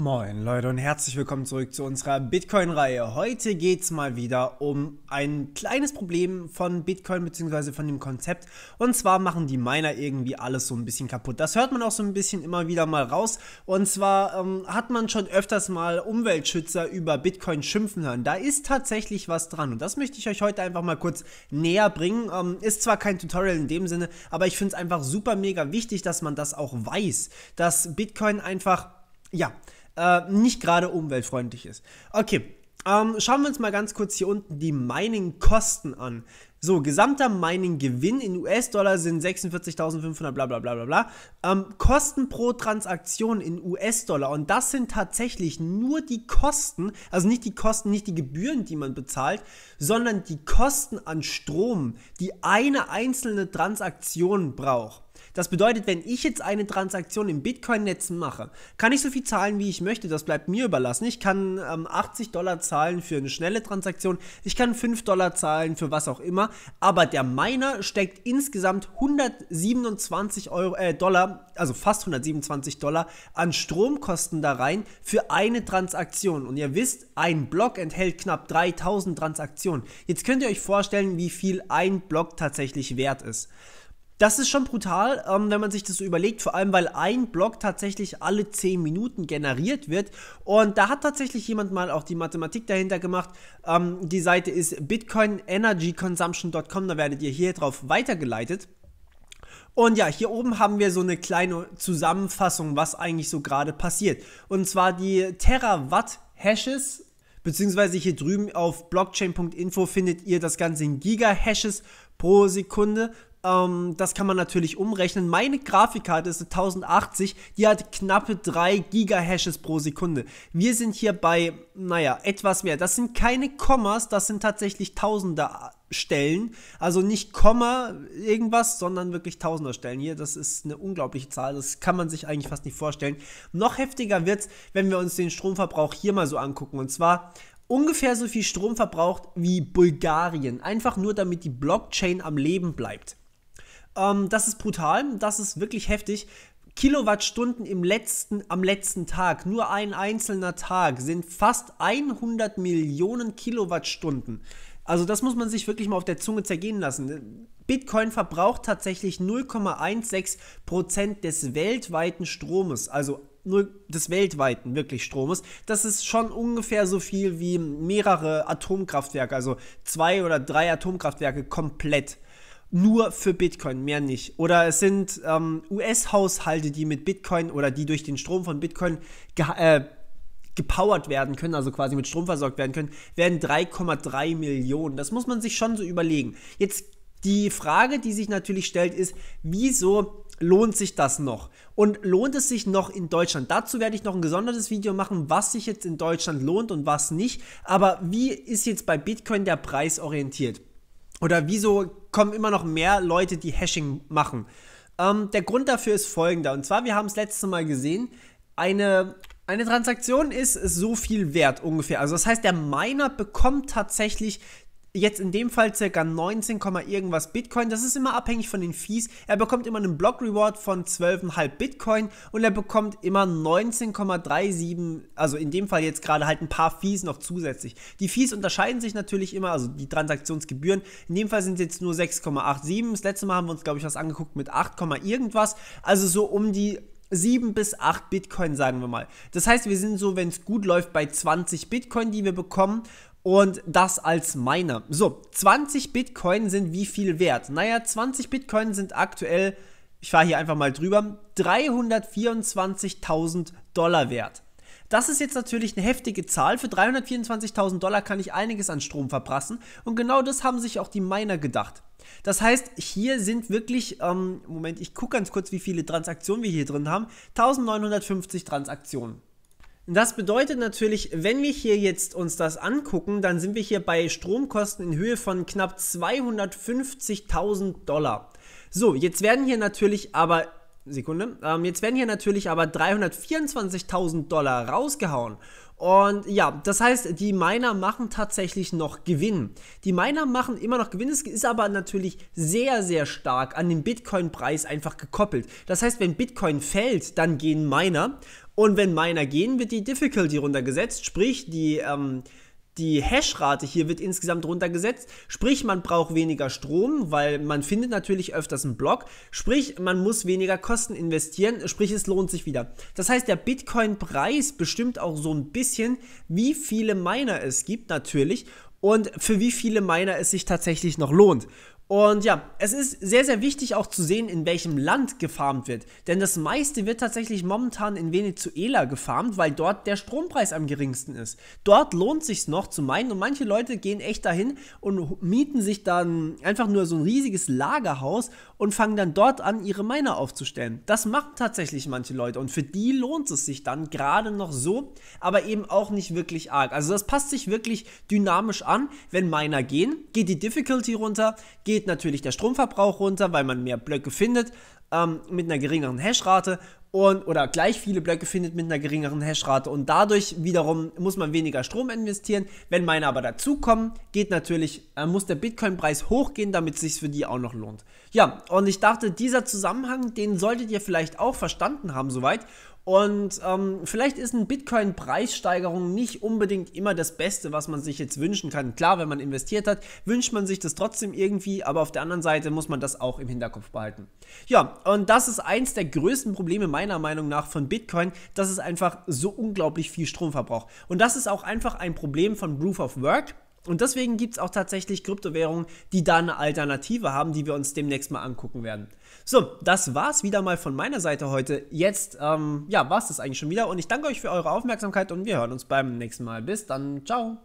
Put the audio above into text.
Moin Leute und herzlich willkommen zurück zu unserer Bitcoin-Reihe. Heute geht es mal wieder um ein kleines Problem von Bitcoin bzw. von dem Konzept. Und zwar machen die Miner irgendwie alles so ein bisschen kaputt. Das hört man auch so ein bisschen immer wieder mal raus. Und zwar ähm, hat man schon öfters mal Umweltschützer über Bitcoin schimpfen hören. Da ist tatsächlich was dran. Und das möchte ich euch heute einfach mal kurz näher bringen. Ähm, ist zwar kein Tutorial in dem Sinne, aber ich finde es einfach super mega wichtig, dass man das auch weiß. Dass Bitcoin einfach, ja, äh, nicht gerade umweltfreundlich ist. Okay, ähm, schauen wir uns mal ganz kurz hier unten die Mining-Kosten an. So, gesamter Mining-Gewinn in US-Dollar sind 46.500 bla bla bla bla bla. Ähm, Kosten pro Transaktion in US-Dollar und das sind tatsächlich nur die Kosten, also nicht die Kosten, nicht die Gebühren, die man bezahlt, sondern die Kosten an Strom, die eine einzelne Transaktion braucht. Das bedeutet, wenn ich jetzt eine Transaktion im bitcoin netzen mache, kann ich so viel zahlen, wie ich möchte. Das bleibt mir überlassen. Ich kann ähm, 80 Dollar zahlen für eine schnelle Transaktion. Ich kann 5 Dollar zahlen für was auch immer. Aber der Miner steckt insgesamt 127 Euro, äh, Dollar, also fast 127 Dollar an Stromkosten da rein für eine Transaktion. Und ihr wisst, ein Block enthält knapp 3000 Transaktionen. Jetzt könnt ihr euch vorstellen, wie viel ein Block tatsächlich wert ist. Das ist schon brutal, ähm, wenn man sich das so überlegt, vor allem weil ein Block tatsächlich alle 10 Minuten generiert wird. Und da hat tatsächlich jemand mal auch die Mathematik dahinter gemacht. Ähm, die Seite ist bitcoinenergyconsumption.com, da werdet ihr hier drauf weitergeleitet. Und ja, hier oben haben wir so eine kleine Zusammenfassung, was eigentlich so gerade passiert. Und zwar die Terawatt-Hashes, beziehungsweise hier drüben auf blockchain.info findet ihr das Ganze in Giga-Hashes pro Sekunde ähm, das kann man natürlich umrechnen. Meine Grafikkarte ist eine 1080, die hat knappe 3 Gigahashes pro Sekunde. Wir sind hier bei, naja, etwas mehr. Das sind keine Kommas, das sind tatsächlich Tausender Stellen. Also nicht Komma irgendwas, sondern wirklich Tausender Stellen hier. Das ist eine unglaubliche Zahl. Das kann man sich eigentlich fast nicht vorstellen. Noch heftiger wird's, wenn wir uns den Stromverbrauch hier mal so angucken. Und zwar ungefähr so viel Strom verbraucht wie Bulgarien. Einfach nur, damit die Blockchain am Leben bleibt. Ähm, das ist brutal, das ist wirklich heftig. Kilowattstunden im letzten, am letzten Tag, nur ein einzelner Tag, sind fast 100 Millionen Kilowattstunden. Also das muss man sich wirklich mal auf der Zunge zergehen lassen. Bitcoin verbraucht tatsächlich 0,16% des weltweiten Stromes, also des weltweiten wirklich Stromes. Das ist schon ungefähr so viel wie mehrere Atomkraftwerke, also zwei oder drei Atomkraftwerke komplett nur für Bitcoin, mehr nicht. Oder es sind ähm, US-Haushalte, die mit Bitcoin oder die durch den Strom von Bitcoin ge äh, gepowert werden können, also quasi mit Strom versorgt werden können, werden 3,3 Millionen. Das muss man sich schon so überlegen. Jetzt die Frage, die sich natürlich stellt, ist, wieso lohnt sich das noch? Und lohnt es sich noch in Deutschland? Dazu werde ich noch ein gesondertes Video machen, was sich jetzt in Deutschland lohnt und was nicht. Aber wie ist jetzt bei Bitcoin der Preis orientiert? Oder wieso kommen immer noch mehr Leute, die Hashing machen. Ähm, der Grund dafür ist folgender. Und zwar, wir haben es letztes Mal gesehen, eine, eine Transaktion ist so viel wert ungefähr. Also das heißt, der Miner bekommt tatsächlich jetzt in dem Fall circa 19, irgendwas Bitcoin. Das ist immer abhängig von den Fees. Er bekommt immer einen Block Reward von 12,5 Bitcoin und er bekommt immer 19,37, also in dem Fall jetzt gerade halt ein paar Fees noch zusätzlich. Die Fees unterscheiden sich natürlich immer, also die Transaktionsgebühren. In dem Fall sind es jetzt nur 6,87. Das letzte Mal haben wir uns, glaube ich, was angeguckt mit 8, irgendwas. Also so um die 7 bis 8 Bitcoin, sagen wir mal. Das heißt, wir sind so, wenn es gut läuft, bei 20 Bitcoin, die wir bekommen und das als Miner. So, 20 Bitcoin sind wie viel wert? Naja, 20 Bitcoin sind aktuell, ich fahre hier einfach mal drüber, 324.000 Dollar wert. Das ist jetzt natürlich eine heftige Zahl. Für 324.000 Dollar kann ich einiges an Strom verprassen. Und genau das haben sich auch die Miner gedacht. Das heißt, hier sind wirklich, ähm, Moment, ich gucke ganz kurz, wie viele Transaktionen wir hier drin haben. 1950 Transaktionen. Das bedeutet natürlich, wenn wir hier jetzt uns das angucken, dann sind wir hier bei Stromkosten in Höhe von knapp 250.000 Dollar. So, jetzt werden hier natürlich aber Sekunde. Ähm, jetzt werden hier natürlich aber 324.000 Dollar rausgehauen. Und ja, das heißt, die Miner machen tatsächlich noch Gewinn. Die Miner machen immer noch Gewinn, es ist aber natürlich sehr, sehr stark an den Bitcoin-Preis einfach gekoppelt. Das heißt, wenn Bitcoin fällt, dann gehen Miner. Und wenn Miner gehen, wird die Difficulty runtergesetzt, sprich die ähm, die Hashrate hier wird insgesamt runtergesetzt. Sprich, man braucht weniger Strom, weil man findet natürlich öfters einen Block. Sprich, man muss weniger Kosten investieren. Sprich, es lohnt sich wieder. Das heißt, der Bitcoin-Preis bestimmt auch so ein bisschen, wie viele Miner es gibt natürlich und für wie viele Miner es sich tatsächlich noch lohnt. Und ja, es ist sehr, sehr wichtig auch zu sehen, in welchem Land gefarmt wird. Denn das meiste wird tatsächlich momentan in Venezuela gefarmt, weil dort der Strompreis am geringsten ist. Dort lohnt sich's noch zu meinen und manche Leute gehen echt dahin und mieten sich dann einfach nur so ein riesiges Lagerhaus und fangen dann dort an, ihre Miner aufzustellen. Das machen tatsächlich manche Leute und für die lohnt es sich dann gerade noch so, aber eben auch nicht wirklich arg. Also das passt sich wirklich dynamisch an, wenn Miner gehen, geht die Difficulty runter, geht natürlich der Stromverbrauch runter, weil man mehr Blöcke findet ähm, mit einer geringeren Hashrate und oder gleich viele Blöcke findet mit einer geringeren Hashrate und dadurch wiederum muss man weniger Strom investieren. Wenn meine aber dazukommen, geht natürlich, äh, muss der Bitcoin-Preis hochgehen, damit es sich für die auch noch lohnt. Ja, und ich dachte, dieser Zusammenhang, den solltet ihr vielleicht auch verstanden haben soweit und ähm, vielleicht ist ein Bitcoin-Preissteigerung nicht unbedingt immer das Beste, was man sich jetzt wünschen kann. Klar, wenn man investiert hat, wünscht man sich das trotzdem irgendwie, aber auf der anderen Seite muss man das auch im Hinterkopf behalten. Ja, und das ist eins der größten Probleme meiner Meinung nach von Bitcoin, dass es einfach so unglaublich viel Strom verbraucht. Und das ist auch einfach ein Problem von Proof of Work und deswegen gibt es auch tatsächlich Kryptowährungen, die da eine Alternative haben, die wir uns demnächst mal angucken werden. So, das war's wieder mal von meiner Seite heute. Jetzt, ähm, ja, war's das eigentlich schon wieder. Und ich danke euch für eure Aufmerksamkeit und wir hören uns beim nächsten Mal. Bis dann. Ciao.